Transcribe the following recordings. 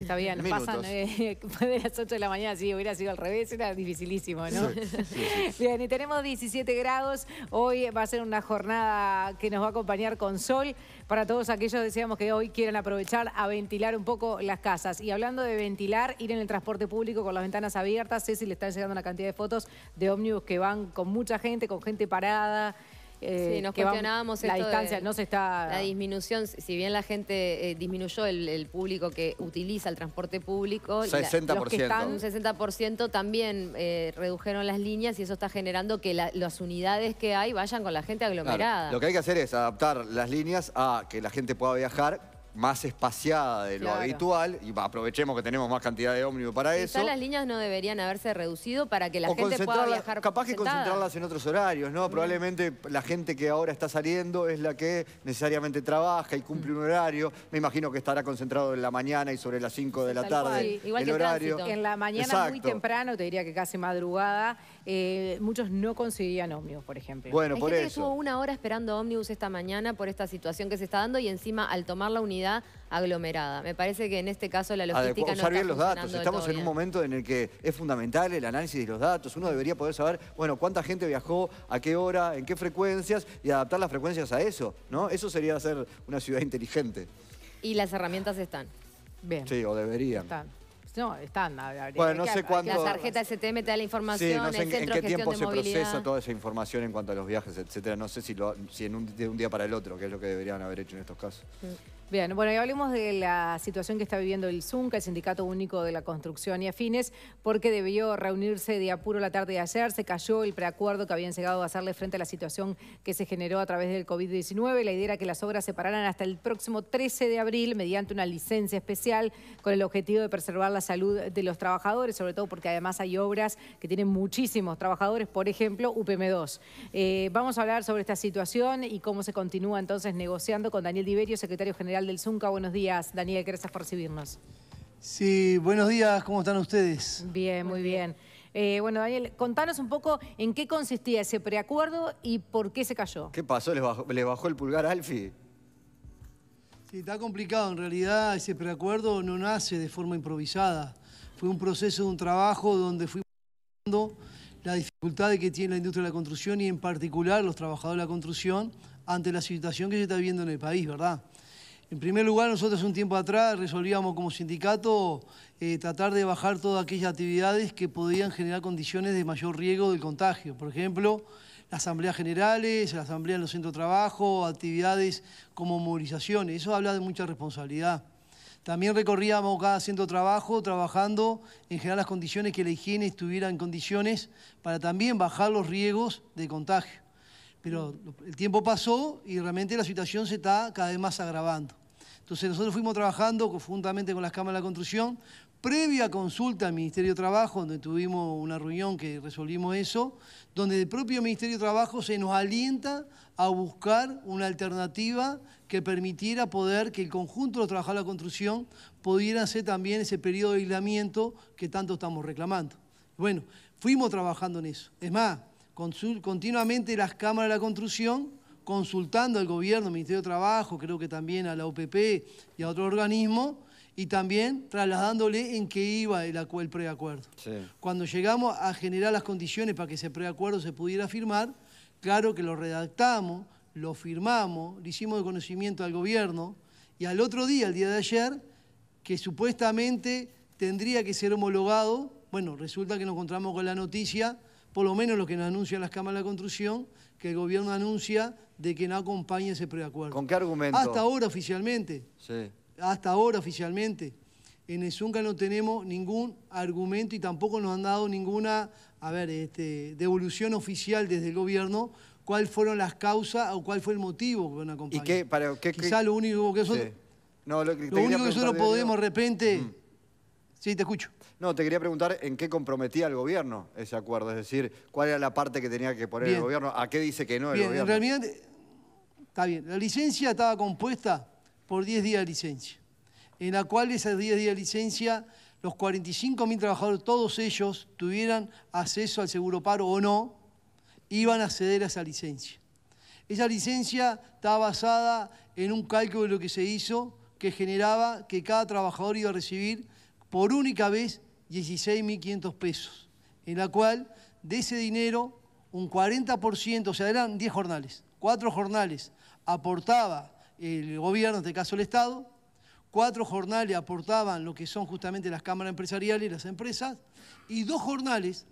Está bien, pasan eh, de las 8 de la mañana, si hubiera sido al revés, era dificilísimo, ¿no? Bien, y tenemos 17 grados, hoy va a ser una jornada que nos va a acompañar con sol, para todos aquellos, decíamos que hoy quieran aprovechar a ventilar un poco las casas. Y hablando de ventilar, ir en el transporte público con las ventanas abiertas, Ceci le está llegando una cantidad de fotos de ómnibus que van con mucha gente, con gente parada, eh, sí, nos cuestionábamos esto La distancia no se está... La disminución, si bien la gente eh, disminuyó el, público que utiliza el transporte público... 60%. los que están, un 60% también eh, redujeron las líneas y eso está generando que las unidades que hay vayan con la gente aglomerada. lo que hay que hacer es adaptar las líneas a que la gente pueda viajar más espaciada de lo habitual, y aprovechemos que tenemos más cantidad de ómnibus para eso. las líneas no deberían haberse reducido para que la gente pueda viajar Capaz que concentrarlas en otros horarios, ¿no? Probablemente la gente que ahora está saliendo es la que necesariamente trabaja y cumple un mm. horario. Me imagino que estará concentrado en la mañana y sobre las 5 de la tarde. Igual que En la mañana muy temprano, te diría que casi madrugada, eh, muchos no conseguían ómnibus, por ejemplo. Bueno, por eso. Que estuvo una hora esperando ómnibus esta mañana por esta situación que se está dando y encima al tomar la unidad aglomerada. Me parece que en este caso la logística no está bien los datos. Estamos en un momento en el que es fundamental el análisis de los datos. Uno debería poder saber, bueno, cuánta gente viajó, a qué hora, en qué frecuencias y adaptar las frecuencias a eso, ¿no? Eso sería hacer una ciudad inteligente. Y las herramientas están. Bien. Sí, o deberían. Pues, no, estándar. Bueno, no sé cuándo... La tarjeta STM te da la información, sí, no sé en, qué tiempo se procesa toda esa información en cuanto a los viajes, etcétera. No sé si, lo, si en un, de un día para el otro, que es lo que deberían haber hecho en estos casos. Bien, bueno, y hablemos de la situación que está viviendo el SUNCA, el Sindicato Único de la Construcción y Afines, porque debió reunirse de apuro la tarde de ayer, se cayó el preacuerdo que habían llegado a hacerle frente a la situación que se generó a través del COVID-19. La idea era que las obras se pararan hasta el próximo 13 de abril mediante una licencia especial con el objetivo de preservar la salud de los trabajadores, sobre todo porque además hay obras que tienen muchísimos trabajadores, por ejemplo, UPM2. Eh, vamos a hablar sobre esta situación y cómo se continúa entonces negociando con Daniel Diverio, secretario general del Zunca. Buenos días, Daniel, gracias por recibirnos. Sí, buenos días, ¿cómo están ustedes? Bien, muy bien. Eh, bueno, Daniel, contanos un poco en qué consistía ese preacuerdo y por qué se cayó. ¿Qué pasó? ¿Le bajó, el pulgar a Alfi? Sí, está complicado. En realidad, ese preacuerdo no nace de forma improvisada. Fue un proceso de un trabajo donde fuimos la dificultad que tiene la industria de la construcción y en particular los trabajadores de la construcción ante la situación que se está viviendo en el país, ¿verdad? En primer lugar, nosotros un tiempo atrás resolvíamos como sindicato eh, tratar de bajar todas aquellas actividades que podían generar condiciones de mayor riesgo del contagio. Por ejemplo, las asambleas generales, la asamblea en los centros de trabajo, actividades como movilizaciones. Eso habla de mucha responsabilidad. También recorríamos cada centro de trabajo trabajando en generar las condiciones que la higiene estuviera en condiciones para también bajar los riesgos de contagio. Pero el tiempo pasó y realmente la situación se está cada vez más agravando. Entonces nosotros fuimos trabajando conjuntamente con las cámaras de la construcción, previa consulta al Ministerio de Trabajo, donde tuvimos una reunión que resolvimos eso, donde el propio Ministerio de Trabajo se nos alienta a buscar una alternativa que permitiera poder que el conjunto de los trabajadores de la construcción pudiera hacer también ese periodo de aislamiento que tanto estamos reclamando. Bueno, fuimos trabajando en eso. Es más, continuamente las cámaras de la construcción consultando al gobierno, al Ministerio de Trabajo, creo que también a la OPP y a otro organismo, y también trasladándole en qué iba el, preacuerdo. Cuando llegamos a generar las condiciones para que ese preacuerdo se pudiera firmar, claro que lo redactamos, lo firmamos, le hicimos de conocimiento al gobierno, y al otro día, el día de ayer, que supuestamente tendría que ser homologado, bueno, resulta que nos encontramos con la noticia, por lo menos lo que nos anuncian las cámaras de construcción, que el gobierno anuncia de que no acompaña ese preacuerdo. ¿Con qué argumento? Hasta ahora oficialmente. Sí. Hasta ahora oficialmente. En el no tenemos ningún argumento y tampoco nos han dado ninguna, a ver, este, devolución oficial desde el gobierno cuáles fueron las causas o cuál fue el motivo que no compañía. ¿Y qué? Para, qué, Quizá lo único que nosotros, lo, único que nosotros podemos de repente... Mm. Sí, te escucho. No, te quería preguntar en qué comprometía el gobierno ese acuerdo, es decir, cuál era la parte que tenía que poner el gobierno, a qué dice que no el gobierno. En realidad, está bien, la licencia estaba compuesta por 10 días de licencia, en la cual esos 10 días de licencia, los 45.000 trabajadores, todos ellos tuvieran acceso al seguro paro o no, iban a acceder a esa licencia. Esa licencia estaba basada en un cálculo de lo que se hizo, que generaba que cada trabajador iba a recibir por única vez 16.500 pesos, en la cual de ese dinero un 40%, o sea, eran 10 jornales, cuatro jornales aportaba el gobierno, en este caso el Estado, cuatro jornales aportaban lo que son justamente las cámaras empresariales y las empresas, y dos jornales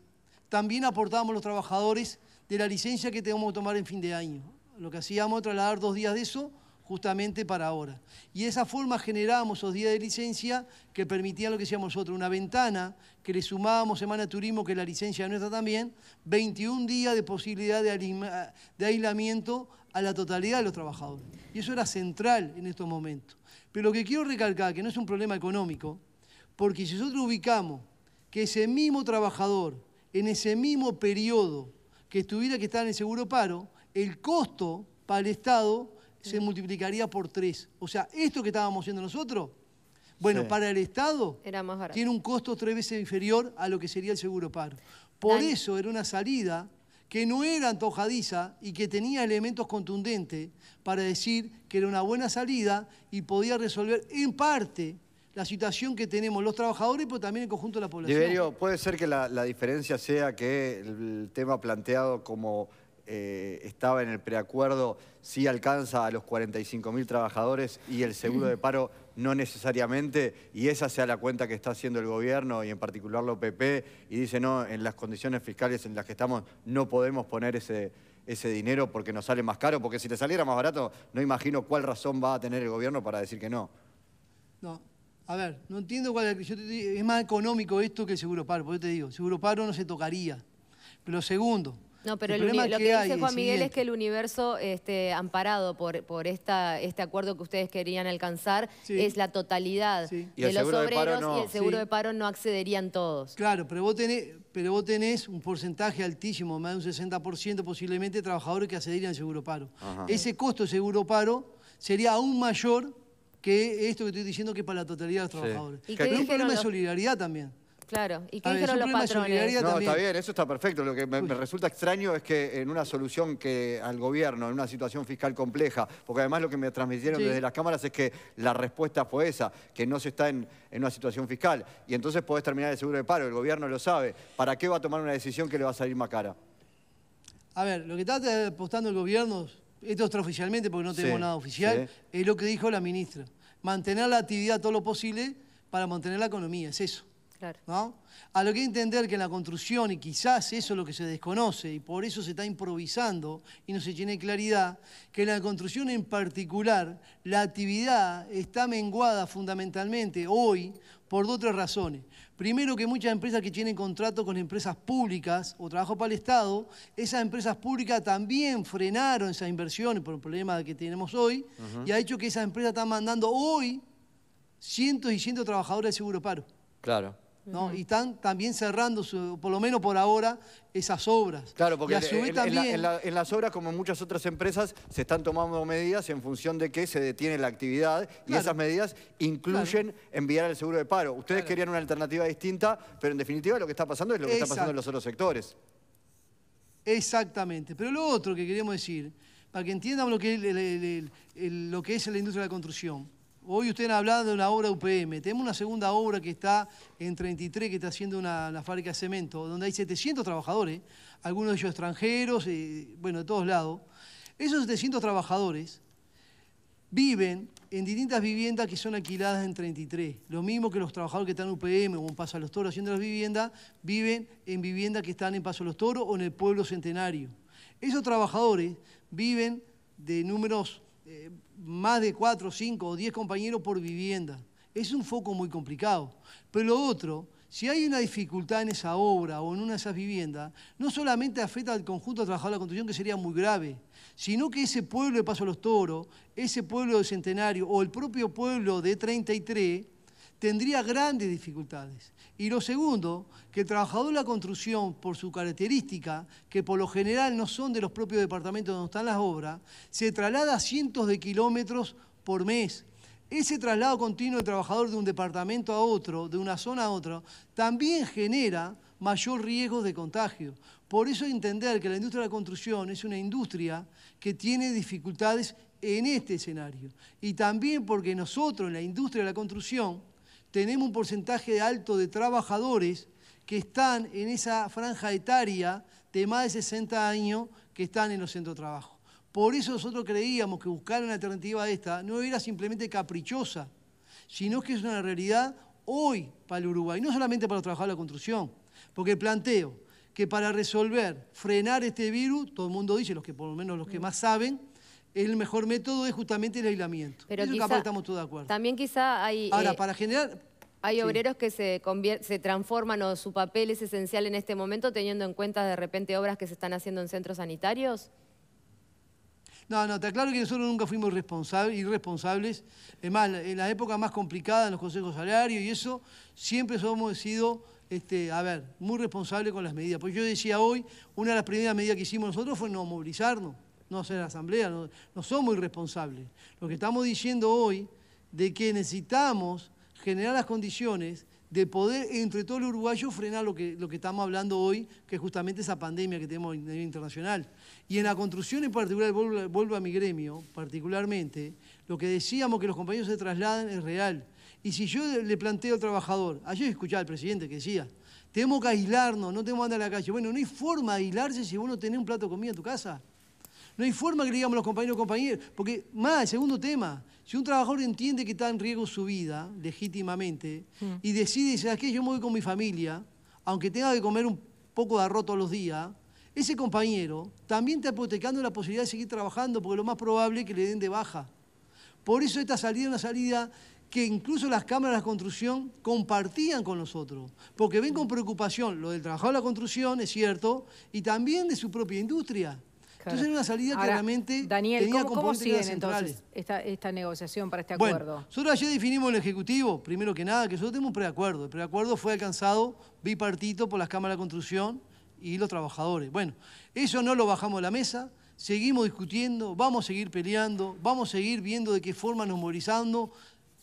también aportábamos los trabajadores de la licencia que teníamos que tomar en fin de año. Lo que hacíamos trasladar dos días de eso justamente para ahora. Y de esa forma generábamos esos días de licencia que permitían lo que decíamos nosotros, una ventana que le sumábamos Semana Turismo, que la licencia nuestra también, 21 días de posibilidad de aislamiento a la totalidad de los trabajadores. Y eso era central en estos momentos. Pero lo que quiero recalcar, que no es un problema económico, porque si nosotros ubicamos que ese mismo trabajador, en ese mismo periodo que estuviera que estar en el seguro paro, el costo para el Estado se multiplicaría por tres. O sea, esto que estábamos haciendo nosotros, bueno, para el Estado tiene un costo tres veces inferior a lo que sería el seguro paro. Por eso era una salida que no era antojadiza y que tenía elementos contundentes para decir que era una buena salida y podía resolver en parte la situación que tenemos los trabajadores, pero también el conjunto de la población. puede ser que la diferencia sea que el tema planteado como eh, estaba en el preacuerdo si alcanza a los 45 mil trabajadores y el seguro de paro no necesariamente, y esa sea la cuenta que está haciendo el gobierno y en particular lo PP, y dice, no, en las condiciones fiscales en las que estamos no podemos poner ese, ese dinero porque nos sale más caro, porque si le saliera más barato, no imagino cuál razón va a tener el gobierno para decir que no. No, a ver, no entiendo cuál es, es más económico esto que el seguro paro, porque eso te digo, seguro paro no se tocaría. Pero segundo, no, pero lo que, dice Juan Miguel es que el universo este, amparado por, por esta, este acuerdo que ustedes querían alcanzar es la totalidad de los obreros y el seguro de paro no accederían todos. Claro, pero vos, tenés, pero vos tenés un porcentaje altísimo, más de un 60% posiblemente, de trabajadores que accederían al seguro paro. Ese costo de seguro paro sería aún mayor que esto que estoy diciendo que para la totalidad de los trabajadores. Pero hay un problema de solidaridad también. Claro, ¿y qué ah, los patrones? No, está bien, eso está perfecto. Lo que me, resulta extraño es que en una solución que al gobierno, en una situación fiscal compleja, porque además lo que me transmitieron desde las cámaras es que la respuesta fue esa, que no se está en, una situación fiscal. Y entonces podés terminar el seguro de paro, el gobierno lo sabe. ¿Para qué va a tomar una decisión que le va a salir más cara? A ver, lo que está apostando el gobierno, esto oficialmente porque no tengo nada oficial, es lo que dijo la ministra. Mantener la actividad todo lo posible para mantener la economía, es eso. Claro. ¿no? A lo que hay que entender que la construcción, y quizás eso es lo que se desconoce, y por eso se está improvisando y no se tiene claridad, que la construcción en particular, la actividad está menguada fundamentalmente hoy por dos o tres razones. Primero que muchas empresas que tienen contrato con empresas públicas o trabajo para el Estado, esas empresas públicas también frenaron esas inversiones por el problema que tenemos hoy y ha hecho que esas empresas están mandando hoy cientos y cientos de trabajadores de seguro paro. Claro. Y están también cerrando, por lo menos por ahora, esas obras. Claro, porque en, las obras, como en muchas otras empresas, se están tomando medidas en función de que se detiene la actividad y esas medidas incluyen enviar el seguro de paro. Ustedes querían una alternativa distinta, pero en definitiva lo que está pasando es lo que está pasando en los otros sectores. Exactamente. Pero lo otro que queremos decir, para que entiendan lo que es la industria de la construcción, Hoy usted ha hablado de una obra UPM. Tenemos una segunda obra que está en 33, que está haciendo una, fábrica de cemento, donde hay 700 trabajadores, algunos de ellos extranjeros, eh, bueno, de todos lados. Esos 700 trabajadores viven en distintas viviendas que son alquiladas en 33. Lo mismo que los trabajadores que están en UPM o en Paso a los Toros haciendo las viviendas, viven en viviendas que están en Paso a los Toros o en el pueblo centenario. Esos trabajadores viven de números eh, más de cuatro, cinco o diez compañeros por vivienda. Es un foco muy complicado. Pero lo otro, si hay una dificultad en esa obra o en una de esas viviendas, no solamente afecta al conjunto de trabajadores de la construcción, que sería muy grave, sino que ese pueblo de Paso a los Toros, ese pueblo de Centenario o el propio pueblo de 33, tendría grandes dificultades. Y lo segundo, que el trabajador de la construcción, por su característica, que por lo general no son de los propios departamentos donde están las obras, se traslada cientos de kilómetros por mes. Ese traslado continuo del trabajador de un departamento a otro, de una zona a otra, también genera mayor riesgo de contagio. Por eso entender que la industria de la construcción es una industria que tiene dificultades en este escenario. Y también porque nosotros, en la industria de la construcción, tenemos un porcentaje alto de trabajadores que están en esa franja etaria de más de 60 años que están en los centros de trabajo. Por eso nosotros creíamos que buscar una alternativa a esta no era simplemente caprichosa, sino que es una realidad hoy para el Uruguay, no solamente para los trabajadores de la construcción, porque planteo que para resolver, frenar este virus, todo el mundo dice, los que por lo menos los que más saben, el mejor método es justamente el aislamiento. Pero estamos todos de acuerdo. También quizá hay... Ahora, eh, para generar... Hay obreros que se, se transforman o su papel es esencial en este momento teniendo en cuenta de repente obras que se están haciendo en centros sanitarios. No, no, te aclaro que nosotros nunca fuimos responsables, irresponsables. Es más, en las épocas más complicadas, en los consejos salarios y eso, siempre hemos sido, este, a ver, muy responsables con las medidas. Pues yo decía hoy, una de las primeras medidas que hicimos nosotros fue no movilizarnos no hacer asamblea, no, somos irresponsables. Lo que estamos diciendo hoy de que necesitamos generar las condiciones de poder entre todo el uruguayo, frenar lo que, lo que estamos hablando hoy, que es justamente esa pandemia que tenemos a nivel internacional. Y en la construcción en particular, vuelvo, a mi gremio particularmente, lo que decíamos que los compañeros se trasladan es real. Y si yo le planteo al trabajador, ayer escuché al presidente que decía, tenemos que aislarnos, no tenemos que andar a la calle. Bueno, no hay forma de aislarse si vos no tenés un plato de comida en tu casa. No hay forma que le digamos a los compañeros compañeros, porque más, el segundo tema, si un trabajador entiende que está en riesgo su vida, legítimamente, mm. y decide, ¿sabes qué? Yo me voy con mi familia, aunque tenga que comer un poco de arroz todos los días, ese compañero también está apotecando la posibilidad de seguir trabajando, porque lo más probable es que le den de baja. Por eso esta salida es una salida que incluso las cámaras de construcción compartían con nosotros, porque ven con preocupación lo del trabajador de la construcción, es cierto, y también de su propia industria. Entonces era una salida claramente Daniel, tenía ¿cómo, entonces esta, negociación para este acuerdo? Bueno, nosotros ayer definimos el Ejecutivo, primero que nada, que nosotros tenemos un preacuerdo. El preacuerdo fue alcanzado bipartito por las cámaras de construcción y los trabajadores. Bueno, eso no lo bajamos de la mesa, seguimos discutiendo, vamos a seguir peleando, vamos a seguir viendo de qué forma nos movilizando,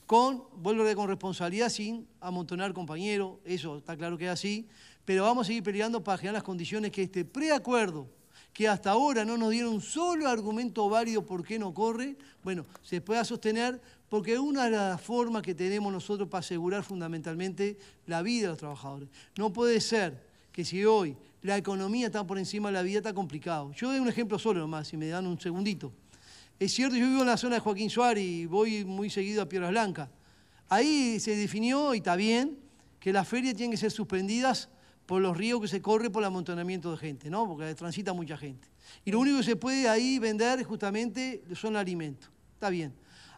con, vuelvo a con responsabilidad, sin amontonar compañeros, eso está claro que es así, pero vamos a seguir peleando para generar las condiciones que este preacuerdo que hasta ahora no nos dieron un solo argumento válido por qué no corre, bueno, se pueda sostener porque una de las formas que tenemos nosotros para asegurar fundamentalmente la vida de los trabajadores. No puede ser que si hoy la economía está por encima de la vida, está complicado. Yo doy un ejemplo solo nomás, si me dan un segundito. Es cierto, yo vivo en la zona de Joaquín Suárez y voy muy seguido a Piedras Blancas. Ahí se definió, y está bien, que las ferias tienen que ser suspendidas por los ríos que se corre por el amontonamiento de gente, ¿no? Porque transita mucha gente. Y lo único que se puede ahí vender justamente son alimentos. Está bien.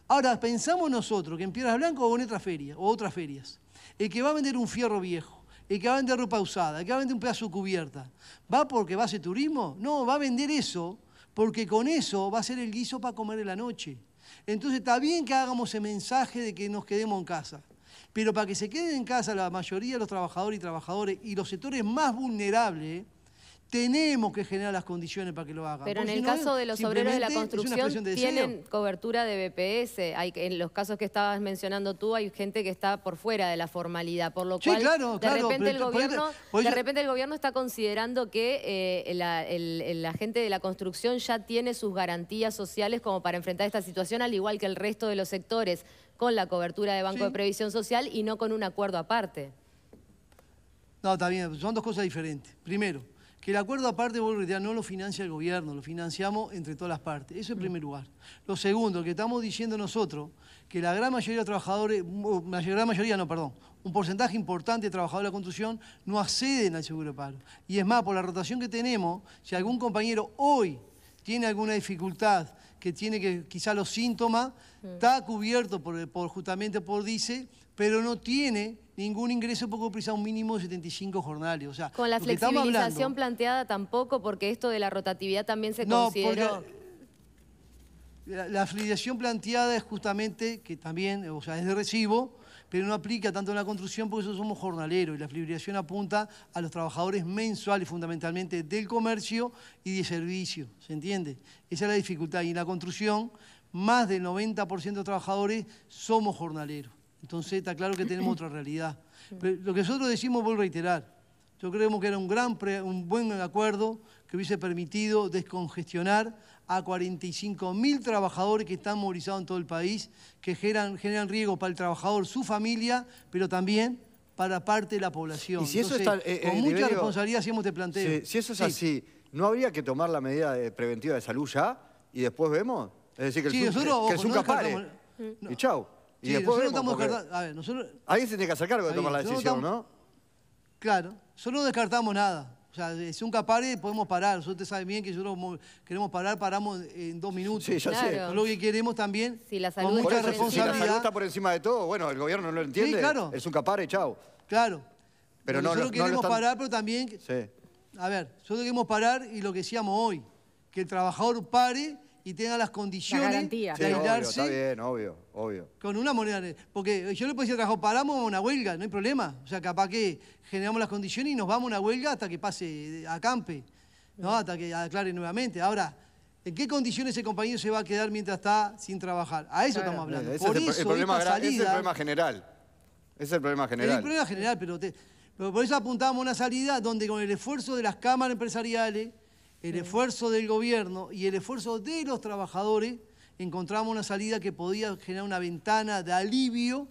Ahora, pensamos nosotros que en Piedras Blancas o en otras ferias, o otras ferias, el que va a vender un fierro viejo, el que va a vender ropa usada, el que va a vender un pedazo de cubierta, ¿va porque va a hacer turismo? No, va a vender eso porque con eso va a ser el guiso para comer en la noche. Entonces está bien que hagamos ese mensaje de que nos quedemos en casa. Pero para que se queden en casa la mayoría de los trabajadores y trabajadores y los sectores más vulnerables, tenemos que generar las condiciones para que lo hagan. Pero en el caso de los obreros de la construcción tienen cobertura de BPS. en los casos que estabas mencionando tú hay gente que está por fuera de la formalidad, por lo cual de, repente el gobierno, está considerando que eh, la, gente de la construcción ya tiene sus garantías sociales como para enfrentar esta situación, al igual que el resto de los sectores, con la cobertura de Banco de Previsión Social y no con un acuerdo aparte. No, está bien, son dos cosas diferentes. Primero, que el acuerdo aparte, vuelvo a no lo financia el gobierno, lo financiamos entre todas las partes. Eso en mm. primer lugar. Lo segundo, que estamos diciendo nosotros que la gran mayoría de trabajadores, mm, oh, la gran mayoría no, perdón, un porcentaje importante de trabajadores de la construcción no acceden al seguro de paro. Y es más, por la rotación que tenemos, si algún compañero hoy tiene alguna dificultad, que tiene que quizá los síntomas, mm. está cubierto por, justamente por DICE, pero no tiene ningún ingreso poco prisa, un mínimo de 75 jornales. O sea, Con la flexibilización planteada tampoco, porque esto de la rotatividad también se no, La, la flexibilización planteada es justamente, que también, o sea, es de recibo, pero no aplica tanto en la construcción porque nosotros somos jornaleros y la flexibilización apunta a los trabajadores mensuales fundamentalmente del comercio y de servicio, ¿se entiende? Esa es la dificultad y en la construcción más del 90% de los trabajadores somos jornaleros. Entonces está claro que tenemos otra realidad. lo que nosotros decimos, vuelvo a reiterar, yo creemos que era un, gran un buen acuerdo que hubiese permitido descongestionar a 45.000 trabajadores que están movilizados en todo el país, que generan, generan riesgo para el trabajador, su familia, pero también para parte de la población. Y eh, eh, con mucha responsabilidad hacemos este planteo. Si, eso es así, ¿no habría que tomar la medida preventiva de salud ya y después vemos? Es decir, que el Y chao. Y después nosotros a ver, nosotros... Alguien se tiene que hacer cargo de tomar la decisión, ¿no? Claro, solo no descartamos nada. O sea, si un capare podemos parar. Ustedes saben bien que si nosotros queremos parar, paramos en dos minutos. Sí, ya sé. Pero lo que queremos también, si la salud mucha responsabilidad... la salud está por encima de todo, bueno, el gobierno no lo entiende. Sí, claro. Es un capare, chao. Claro. Pero, no, nosotros no, queremos parar, pero también... Sí. A ver, nosotros queremos parar y lo que decíamos hoy, que el trabajador pare y tenga las condiciones de aislarse. bien, obvio, Con una moneda. Porque yo le puedo decir al trabajo, paramos una huelga, no hay problema. O sea, capaz que generamos las condiciones y nos vamos a una huelga hasta que pase, eh, Campe, ¿no? hasta que aclare nuevamente. Ahora, ¿En qué condiciones ese compañero se va a quedar mientras está sin trabajar? A eso estamos hablando. Ese es el, problema general. es el problema general. Es el problema general. Es el problema general, pero, pero por eso apuntamos a una salida donde con el esfuerzo de las cámaras empresariales, el esfuerzo del gobierno y el esfuerzo de los trabajadores, encontramos una salida que podía generar una ventana de alivio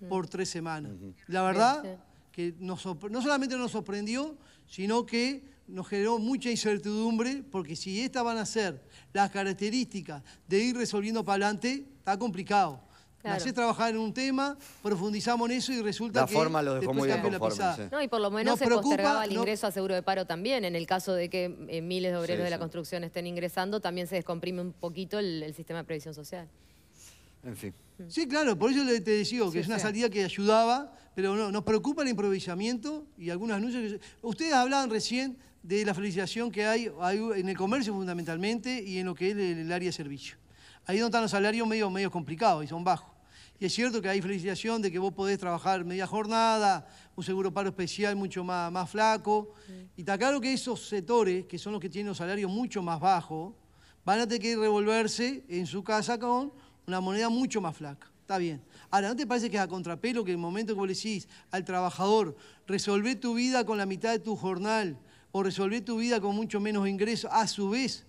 mm. por tres semanas. La verdad que no solamente nos sorprendió, sino que nos generó mucha incertidumbre, porque si estas van a ser las características de ir resolviendo para adelante, está complicado. Claro. hacés trabajar en un tema, profundizamos en eso y resulta que... La forma lo dejó muy bien No, y por lo menos se preocupa, el ingreso a seguro de paro también. En el caso de que eh, miles de obreros de la construcción estén ingresando, también se descomprime un poquito el, sistema de previsión social. En fin. Mm. Sí, claro, por eso te decía que es una salida que ayudaba, pero no, nos preocupa el improvisamiento y algunos anuncios. Ustedes hablaban recién de la felicitación que hay, en el comercio fundamentalmente y en lo que es el área de servicio. Ahí donde están los salarios medio, medio complicados y son bajos. Y es cierto que hay felicitación de que vos podés trabajar media jornada, un seguro paro especial mucho más, más flaco. Y está claro que esos sectores, que son los que tienen los salarios mucho más bajos, van a tener que revolverse en su casa con una moneda mucho más flaca. Está bien. Ahora, ¿no te parece que es a contrapelo que en el momento que vos le decís al trabajador, resolver tu vida con la mitad de tu jornal o resolver tu vida con mucho menos ingresos, a su vez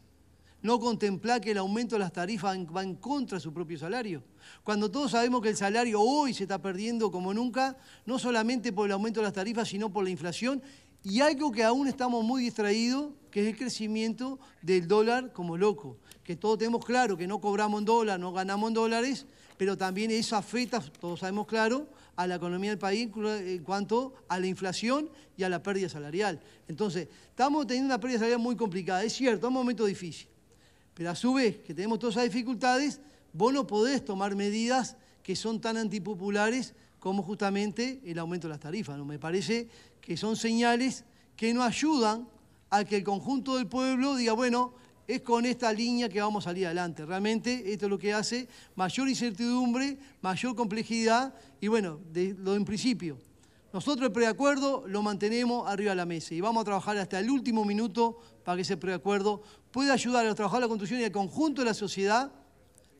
no contemplar que el aumento de las tarifas va en contra de su propio salario. Cuando todos sabemos que el salario hoy se está perdiendo como nunca, no solamente por el aumento de las tarifas, sino por la inflación y algo que aún estamos muy distraídos, que es el crecimiento del dólar como loco. Que todos tenemos claro que no cobramos en dólar, no ganamos en dólares, pero también eso afecta, todos sabemos claro, a la economía del país en cuanto a la inflación y a la pérdida salarial. Entonces, estamos teniendo una pérdida salarial muy complicada. Es cierto, es un momento difícil. Pero a su vez que tenemos todas esas dificultades, vos no podés tomar medidas que son tan antipopulares como justamente el aumento de las tarifas. ¿no? Me parece que son señales que no ayudan a que el conjunto del pueblo diga, bueno, es con esta línea que vamos a salir adelante. Realmente esto es lo que hace mayor incertidumbre, mayor complejidad y bueno, de lo en principio, nosotros el preacuerdo lo mantenemos arriba de la mesa y vamos a trabajar hasta el último minuto para que ese preacuerdo pueda ayudar a los trabajadores de la construcción y al conjunto de la sociedad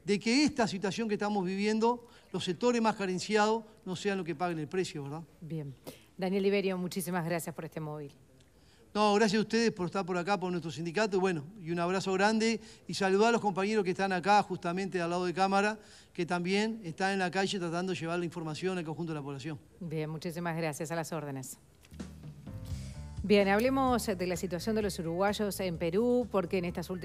de que esta situación que estamos viviendo, los sectores más carenciados, no sean los que paguen el precio, ¿verdad? Bien. Daniel Iberio, muchísimas gracias por este móvil. No, gracias a ustedes por estar por acá, por nuestro sindicato. bueno, y un abrazo grande y saludar a los compañeros que están acá, justamente al lado de cámara, que también están en la calle tratando de llevar la información al conjunto de la población. Bien, muchísimas gracias. A las órdenes. Bien, hablemos de la situación de los uruguayos en Perú, porque en estas últimas...